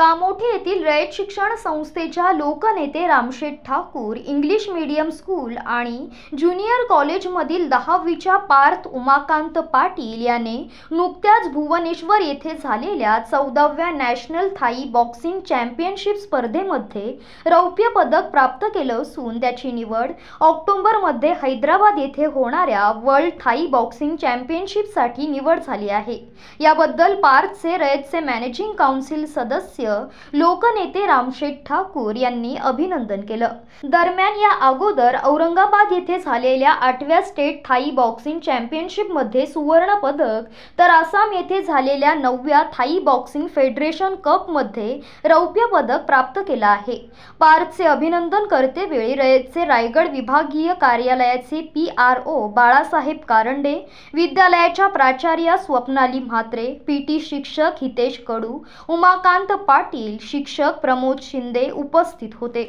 कामोठी येथील रयत शिक्षण संस्थेच्या लोकनेते Ramsheth Thakur English medium school आणि ज्युनियर कॉलेजमधील दहावीच्या पार्थ उमाकांत पाटील याने नुकत्याच भुवनेश्वर येथे झालेल्या चौदाव्या नॅशनल थाई बॉक्सिंग चॅम्पियनशिप स्पर्धेमध्ये रौप्य पदक प्राप्त केलं असून त्याची निवड ऑक्टोबरमध्ये हैदराबाद येथे होणाऱ्या वर्ल्ड थाई बॉक्सिंग चॅम्पियनशिपसाठी निवड झाली आहे याबद्दल पार्थचे रयतचे मॅनेजिंग काउन्सिल सदस्य लोकनेते रामशेठ ठाकूर यांनी अभिनंदन केलं दरम्यान या अगोदर औरंगाबाद येथे झालेल्या आठव्या स्टेट थाई बॉक्सिंग चॅम्पियनशिपमध्ये सुवर्ण पदक तर आसाम येथे झालेल्या नवव्या थाई बॉक्सिंग फेडरेशन कपमध्ये रौप्य पदक प्राप्त केलं आहे पार्थचे अभिनंदन करतेवेळी रयतचे रायगड विभागीय कार्यालयाचे P R O Balasaheb Karande विद्यालयाच्या प्राचार्या स्वप्नाली म्हात्रे पीटी शिक्षक हितेश कडू उमाकांत पाट पाटील शिक्षक प्रमोद शिंदे उपस्थित होते